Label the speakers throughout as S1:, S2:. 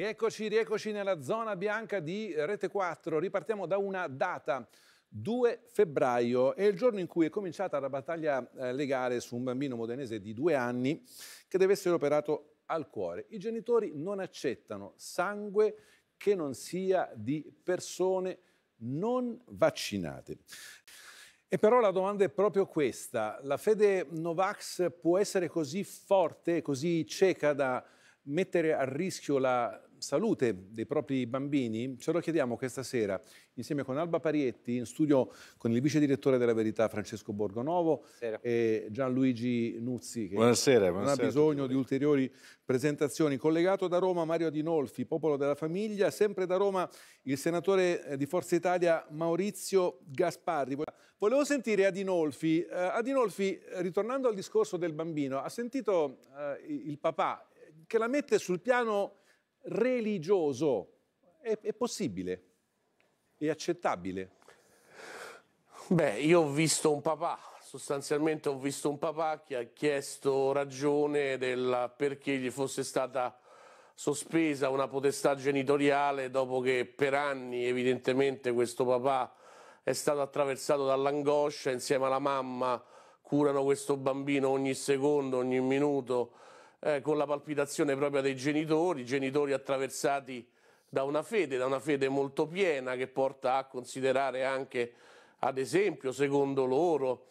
S1: Rieccoci, rieccoci nella zona bianca di Rete 4. Ripartiamo da una data. 2 febbraio è il giorno in cui è cominciata la battaglia eh, legale su un bambino modenese di due anni che deve essere operato al cuore. I genitori non accettano sangue che non sia di persone non vaccinate. E però la domanda è proprio questa. La fede Novax può essere così forte, così cieca da mettere a rischio la salute dei propri bambini? Ce lo chiediamo questa sera insieme con Alba Parietti, in studio con il vice direttore della Verità Francesco Borgonovo buonasera. e Gianluigi Nuzzi, che buonasera, non buonasera ha bisogno di ulteriori presentazioni. Collegato da Roma Mario Adinolfi, popolo della famiglia, sempre da Roma il senatore eh, di Forza Italia Maurizio Gasparri. Volevo sentire Adinolfi. Eh, Adinolfi, ritornando al discorso del bambino, ha sentito eh, il papà che la mette sul piano religioso.
S2: È, è possibile? È accettabile? Beh, io ho visto un papà, sostanzialmente ho visto un papà che ha chiesto ragione del perché gli fosse stata sospesa una potestà genitoriale dopo che per anni evidentemente questo papà è stato attraversato dall'angoscia insieme alla mamma curano questo bambino ogni secondo, ogni minuto eh, con la palpitazione propria dei genitori, genitori attraversati da una fede, da una fede molto piena che porta a considerare anche, ad esempio, secondo loro,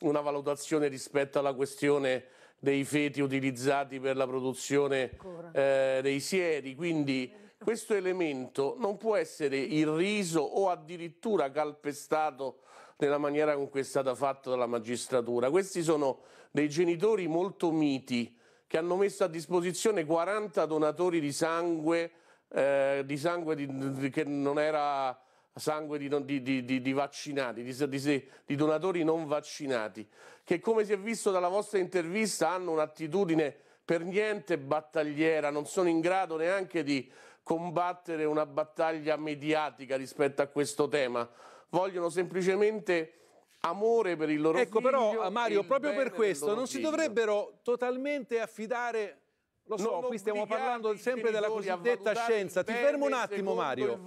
S2: una valutazione rispetto alla questione dei feti utilizzati per la produzione eh, dei sieri. Quindi questo elemento non può essere irriso o addirittura calpestato nella maniera con cui è stata fatta dalla magistratura. Questi sono dei genitori molto miti che hanno messo a disposizione 40 donatori di sangue, eh, di sangue di, che non era sangue di, vaccinati, di donatori non vaccinati, che come si è visto dalla vostra intervista hanno un'attitudine per niente battagliera, non sono in grado neanche di combattere una battaglia mediatica rispetto a questo tema, vogliono semplicemente amore per il loro ecco, figlio. Ecco, però Mario, proprio per questo non figlio. si
S1: dovrebbero totalmente affidare lo so, no, qui stiamo parlando sempre della cosiddetta scienza. Ti fermo un attimo, Mario.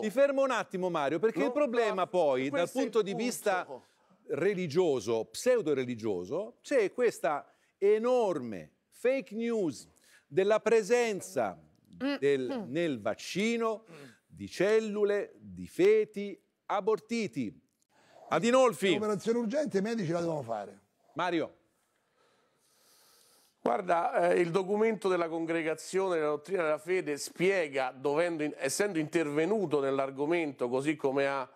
S1: Ti fermo un attimo, Mario, perché non il problema poi, dal punto di vista religioso, pseudo-religioso, c'è questa enorme fake news della presenza mm, del, mm. nel vaccino di cellule, di feti abortiti
S2: Adinolfi.
S3: Operazione urgente, i medici la devono fare.
S2: Mario. Guarda, eh, il documento della congregazione della dottrina della fede spiega, dovendo, essendo intervenuto nell'argomento, così come ha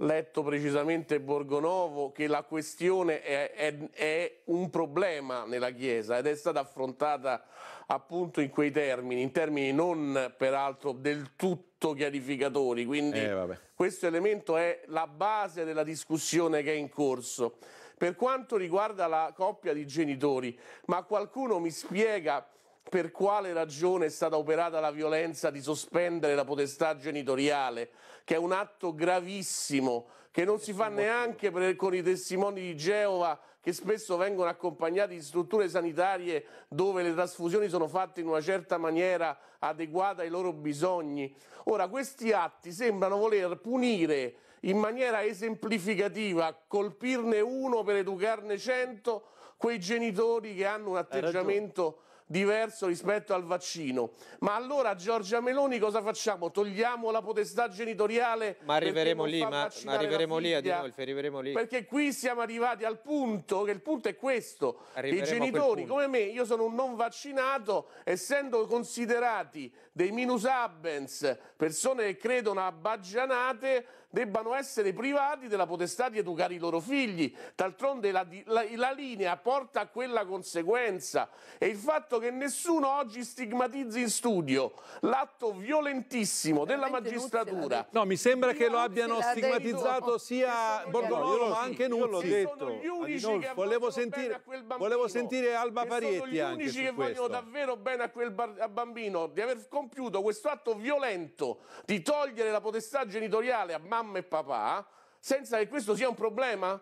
S2: letto precisamente Borgonovo che la questione è, è, è, un problema nella Chiesa ed è stata affrontata appunto in quei termini, in termini non peraltro del tutto chiarificatori, quindi eh, questo elemento è la base della discussione che è in corso. Per quanto riguarda la coppia di genitori, ma qualcuno mi spiega per quale ragione è stata operata la violenza di sospendere la potestà genitoriale, che è un atto gravissimo, che non si fa neanche per, con i testimoni di Geova che spesso vengono accompagnati di strutture sanitarie dove le trasfusioni sono fatte in una certa maniera adeguata ai loro bisogni. Ora, questi atti sembrano voler punire in maniera esemplificativa, colpirne uno per educarne cento, quei genitori che hanno un atteggiamento diverso rispetto al vaccino. Ma allora Giorgia Meloni cosa facciamo? Togliamo la potestà genitoriale? Ma arriveremo lì, ma, ma arriveremo lì, Adinolfi, arriveremo lì. Perché qui siamo arrivati al punto, che il punto è questo, i genitori come me, io sono un non vaccinato, essendo considerati dei minus abens, persone che credono a baggianate, debbano essere privati della potestà di educare i loro figli. D'altronde la, la, la linea porta a quella conseguenza e il fatto che nessuno oggi stigmatizzi in studio l'atto violentissimo della magistratura. No, mi sembra che lo abbiano stigmatizzato sia
S1: Borgololo ma anche Nuzzi. Io l'ho detto. che volevo, sentire, volevo sentire Alba Parietti gli unici che vogliono davvero
S2: bene a quel bambino di aver compiuto questo atto violento di togliere la potestà genitoriale a mamma mamma e papà senza che questo sia un problema?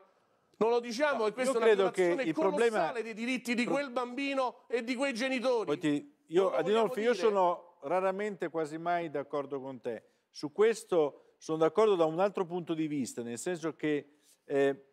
S2: Non lo diciamo no, che questa è una violazione colossale problema... dei diritti di quel bambino e di quei genitori.
S4: Poi io, Adinolfi, io sono raramente, quasi mai d'accordo con te. Su questo sono d'accordo da un altro punto di vista, nel senso che eh,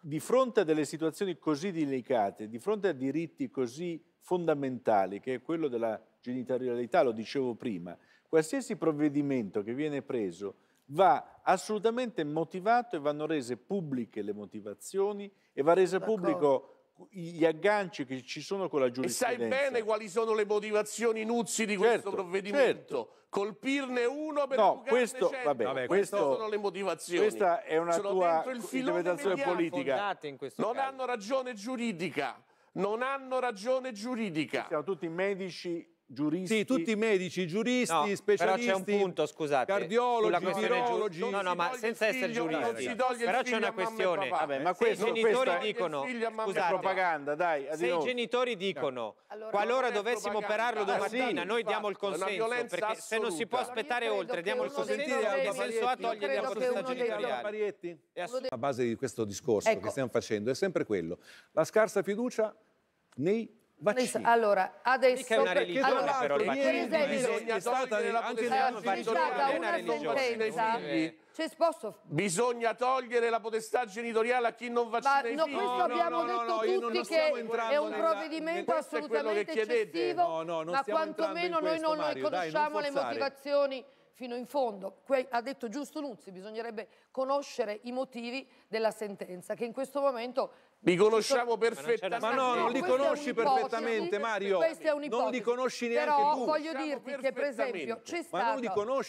S4: di fronte a delle situazioni così delicate, di fronte a diritti così fondamentali, che è quello della genitorialità, lo dicevo prima, qualsiasi provvedimento che viene preso va assolutamente motivato e vanno rese pubbliche le motivazioni e va reso pubblico gli agganci che ci sono con la giurisprudenza. E sai
S2: bene quali sono le motivazioni Nuzzi di certo, questo provvedimento? Certo. Colpirne uno per no, questo, vabbè, vabbè, questo, sono le motivazioni. Questa è una sono tua interpretazione politica. Non caso. hanno ragione giuridica. Non hanno ragione giuridica. Siamo tutti medici giuristi. Sì, tutti i medici, giuristi, no, specialisti.
S1: Però c'è un punto,
S4: scusate. Cardiologi, virologi. No, no, ma senza essere giuristi. Però c'è una questione. Vabbè, ma questo, se i genitori dicono scusate, propaganda, dai. Se i genitori dicono allora, qualora dovessimo operarlo domattina, sì, noi diamo il consenso perché assoluta. se non si può aspettare
S2: oltre, diamo il consenso
S1: del senso a togliere la potestà genitoriale. La base di questo discorso che ecco. stiamo facendo è sempre quello, la scarsa fiducia nei
S2: Vaccini. Allora, adesso Mica è una religione, allora, però, per esempio, è stata anche è stata una sentenza. Cioè, posso... Bisogna togliere la potestà genitoriale a chi non vaccina Ma, i no, figli. Questo no, abbiamo no, detto no, tutti che è un provvedimento nella... assolutamente eccessivo, ma quantomeno questo, noi non Mario, conosciamo dai, non le
S3: motivazioni fino in fondo. Que ha detto giusto Nuzzi, bisognerebbe conoscere i motivi
S2: della sentenza, che in questo momento li conosciamo perfettamente. Ma no, non li conosci perfettamente, Mario. Non li conosci neanche però, tu. Però voglio dirti che, per esempio, c'è stato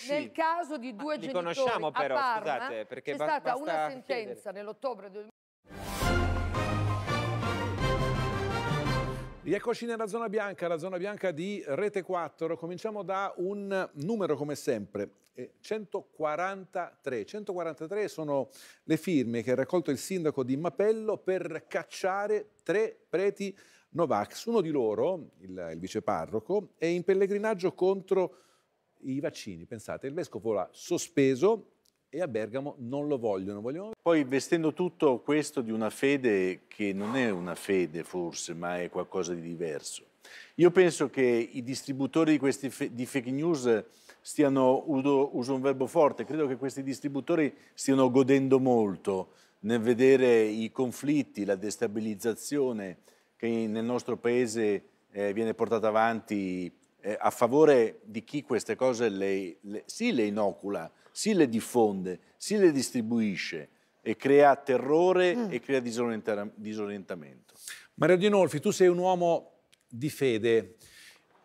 S2: nel caso di due Ma genitori conosciamo però, a Parma, scusate, perché c'è stata una sentenza
S3: nell'ottobre 2000.
S1: Rieccoci nella zona bianca, la zona bianca di Rete 4. Cominciamo da un numero come sempre, 143. Eh, 143 sono le firme che ha raccolto il sindaco di Mappello per cacciare tre preti Novax. Uno di loro, il, il viceparroco, è in pellegrinaggio contro i vaccini. Pensate, il vescovo l'ha sospeso e a Bergamo non lo vogliono. vogliono. Poi
S4: vestendo tutto questo di una fede che non è una fede forse, ma è qualcosa di diverso. Io penso che i distributori di, questi di fake news stiano, uso un verbo forte, credo che questi distributori stiano godendo molto nel vedere i conflitti, la destabilizzazione che nel nostro paese eh, viene portata avanti eh, a favore di chi queste cose le, le, sì le inocula, sì le diffonde, sì le distribuisce e crea
S1: terrore mm. e crea disorientamento. Mario Dinolfi, tu sei un uomo di fede.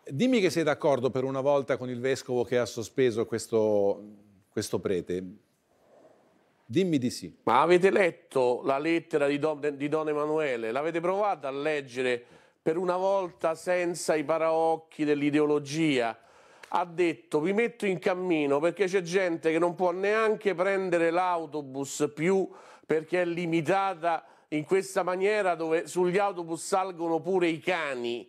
S1: Dimmi che sei d'accordo per una volta con il vescovo che ha sospeso questo, questo prete. Dimmi di sì.
S2: Ma avete letto la lettera di Don, di Don Emanuele? L'avete provata a leggere? per una volta senza i paraocchi dell'ideologia. Ha detto vi metto in cammino perché c'è gente che non può neanche prendere l'autobus più perché è limitata in questa maniera dove sugli autobus salgono pure i cani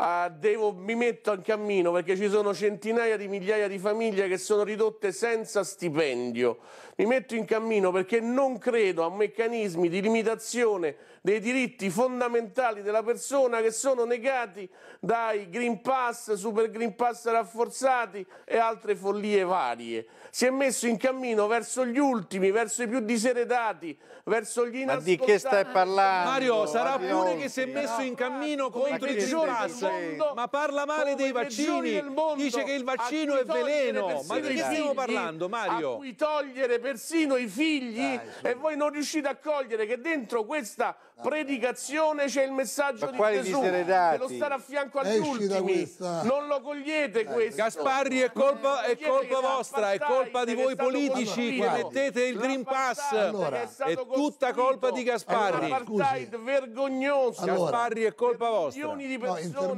S2: ah, devo, mi metto in cammino perché ci sono centinaia di migliaia di famiglie che sono ridotte senza stipendio. Mi metto in cammino perché non credo a meccanismi di limitazione dei diritti fondamentali della persona che sono negati dai Green Pass, Super Green Pass rafforzati e altre follie varie. Si è messo in cammino verso gli ultimi, verso i più diseredati, verso gli inascoltati. Ma di che stai parlando? Mario, sarà pure che si è messo eh. in cammino contro i Green Pass. Cioè, mondo, ma parla male dei vaccini, dice che il vaccino è veleno, ma di che stiamo parlando Mario? A cui togliere persino i figli Dai, e voi non riuscite a cogliere che dentro questa predicazione c'è il messaggio ma di Gesù che lo stare a fianco agli Esci ultimi non lo cogliete questo Gasparri è colpa, è colpa vostra è colpa di voi politici che mettete
S1: il Green Pass allora, è, tutta colpa di Gasparri è
S2: un vergognoso allora, Gasparri è colpa vostra no,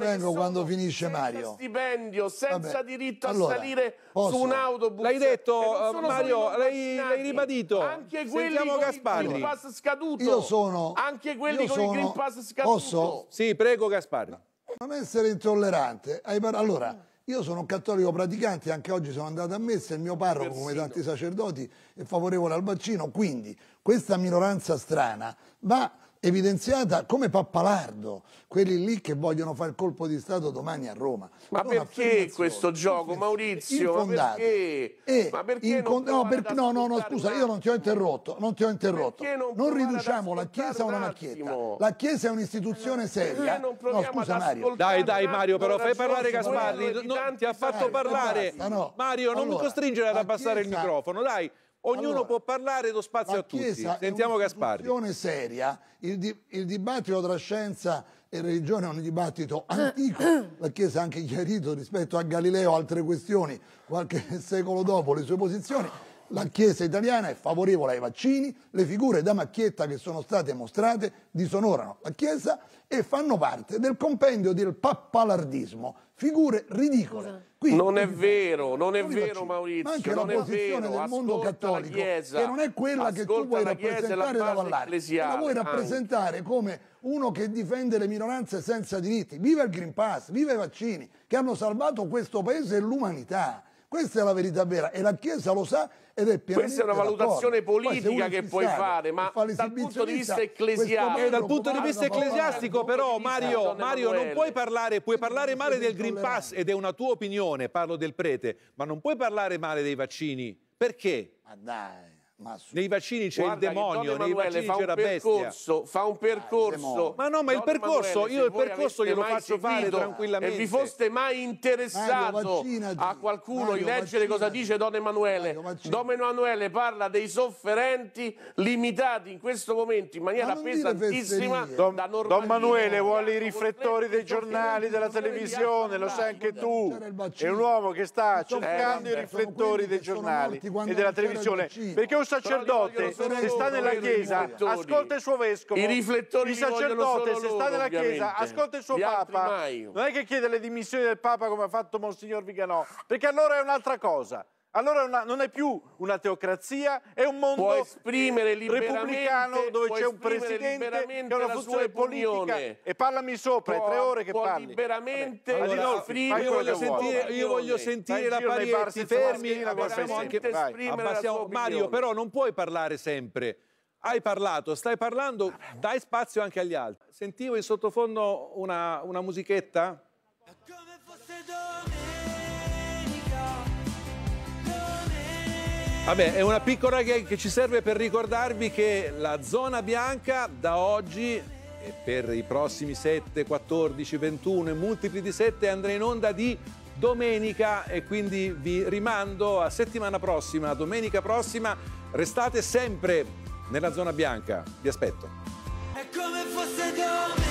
S2: vengo
S3: quando finisce Mario.
S2: stipendio, senza Vabbè. diritto a allora, salire posso? su un autobus. L'hai detto, eh, Mario, l'hai, ribadito. Anche quelli Sentiamo con Gasparri.
S1: il Green Pass
S3: scaduto. Io sono...
S2: Anche
S1: quelli con sono, il Green Pass scaduto. Posso? Sì, prego Gasparri.
S3: Non essere intollerante. Allora... Io sono un cattolico praticante, anche oggi sono andato a messa, il mio parroco, come tanti sacerdoti, è favorevole al vaccino, quindi questa minoranza strana va evidenziata come pappalardo, quelli lì che vogliono fare il colpo di Stato domani a Roma. Ma non
S2: perché questo gioco, Maurizio? Infondato.
S3: Eh, ma perché? E ma perché no, per, no, no, no, scusa, io non ti ho interrotto, non ti ho interrotto. Non, non riduciamo la Chiesa a una macchietta. La Chiesa è un'istituzione eh, seria. Non no, scusa Mario. Dai, dai Mario, però fai parlare Gasparri, non ti ha fatto parlare. Mario, non allora, costringere ad abbassare il microfono,
S1: dai. Ognuno allora, può parlare lo spazio a tutti. Sentiamo Gasparri. La
S3: questione seria, il, di, il, dibattito tra scienza e religione è un dibattito antico. La Chiesa ha anche chiarito rispetto a Galileo altre questioni qualche secolo dopo le sue posizioni la Chiesa italiana è favorevole ai vaccini, le figure da macchietta che sono state mostrate disonorano la Chiesa e fanno parte del compendio del pappalardismo, figure ridicole.
S2: Qui, non è vero, non è vero Maurizio, ma anche non la posizione del mondo cattolico, chiesa, che non è quella che tu vuoi rappresentare da Vallari, la vuoi rappresentare
S3: anche. come uno che difende le minoranze senza diritti. Viva il Green Pass, viva i vaccini, che hanno salvato questo paese e l'umanità. Questa è la verità vera e la Chiesa lo sa ed è pienamente Questa è una valutazione politica che puoi fare, ma dal punto di vista ecclesiastico. Eh, dal punto di vista ecclesiastico però Mario, Mario non puoi parlare, puoi parlare male del Green Pass ed
S1: è una tua opinione, parlo del prete, ma non puoi parlare male dei vaccini. Perché?
S3: Ma dai. Nei vaccini c'è il demonio, nei vaccini c'è la bestia. Fa un
S2: ah, percorso. ma no, ma il percorso, io il percorso glielo faccio fare tranquillamente. E vi foste mai interessato a qualcuno di leggere cosa dice Don Emanuele? Don Emanuele parla dei sofferenti limitati in questo momento in maniera pesantissima Don Emanuele vuole i riflettori dei giornali, della televisione, lo sai anche tu. È un uomo che sta cercando
S4: i riflettori dei giornali e della televisione. Perché ho sacerdote, se sta nella chiesa, ascolta il suo vescovo. I riflettori Il sacerdote, se sta nella chiesa, ascolta il suo papa. Non è che chiede le dimissioni del papa come ha fatto Monsignor Viganò, perché allora è un'altra cosa. Allora una, non è più una teocrazia, è un mondo eh, repubblicano dove c'è un presidente che ha una funzione politica opinione. e parlami sopra, può, è tre ore
S2: che può parli. liberamente Vabbè, allora, esprimere io voglio sentire, io voglio sentire la Parietti, fermi, abbassiamo anche abbassiamo, Mario, però
S1: non puoi parlare sempre. Hai parlato, stai parlando, dai spazio anche agli altri. Sentivo in sottofondo una, una musichetta Vabbè, è una piccola gag che ci serve per ricordarvi che la zona bianca da oggi e per i prossimi 7, 14, 21 e multipli di 7 andrà in onda di domenica e quindi vi rimando a settimana prossima, domenica prossima. Restate sempre nella zona bianca, vi aspetto. È come fosse domenica.